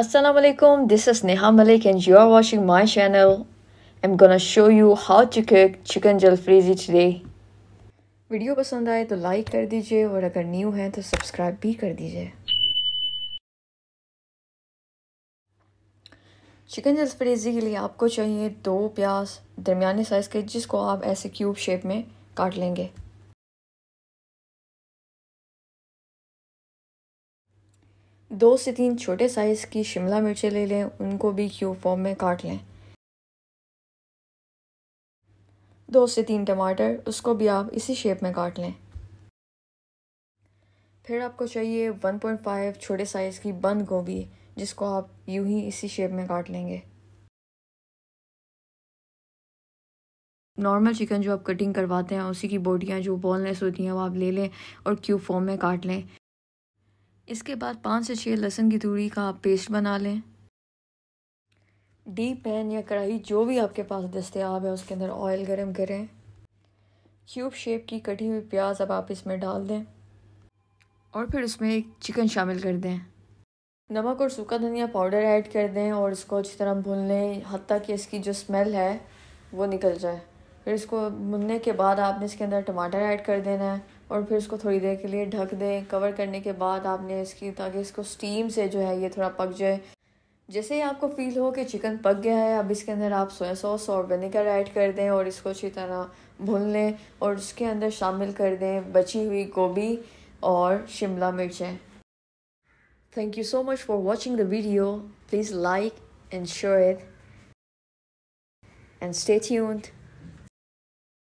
Assalamualaikum, this is Neha Malik and you are watching my channel. I'm gonna show you how to cook chicken jalfrezi today. Video पसंद आए तो like कर दीजिए और अगर new हैं तो सब्सक्राइब भी कर दीजिए चिकन जलफ्रेजी के लिए आपको चाहिए दो प्याज दरमियाने साइज़ के जिसको आप ऐसे क्यूब शेप में काट लेंगे दो से तीन छोटे साइज़ की शिमला मिर्चें ले लें उनको भी क्यूब फॉर्म में काट लें दो से तीन टमाटर उसको भी आप इसी शेप में काट लें फिर आपको चाहिए 1.5 छोटे साइज़ की बंद गोभी जिसको आप यूं ही इसी शेप में काट लेंगे नॉर्मल चिकन जो आप कटिंग करवाते हैं उसी की बोटियाँ जो बोनलेस होती हैं वो आप ले लें और क्यूब फॉर्म में काट लें इसके बाद पाँच से छः लहसुन की दूरी का आप पेस्ट बना लें डीप पैन या कढ़ाई जो भी आपके पास दस्तियाब है उसके अंदर ऑयल गर्म करें क्यूब शेप की कटी हुई प्याज अब आप इसमें डाल दें और फिर उसमें एक चिकन शामिल कर दें नमक और सूखा धनिया पाउडर ऐड कर दें और इसको अच्छी तरह भून लें हती कि इसकी जो स्मेल है वो निकल जाए फिर इसको भुनने के बाद आपने इसके अंदर टमाटर ऐड कर देना है और फिर इसको थोड़ी देर के लिए ढक दें कवर करने के बाद आपने इसकी ताकि इसको स्टीम से जो है ये थोड़ा पक जाए जैसे ही आपको फील हो कि चिकन पक गया है अब इसके अंदर आप सोया सॉस और विनेगर ऐड कर दें और इसको अच्छी तरह भून लें और उसके अंदर शामिल कर दें बची हुई गोभी और शिमला मिर्चें thank you so much for watching the video please like and share and and stay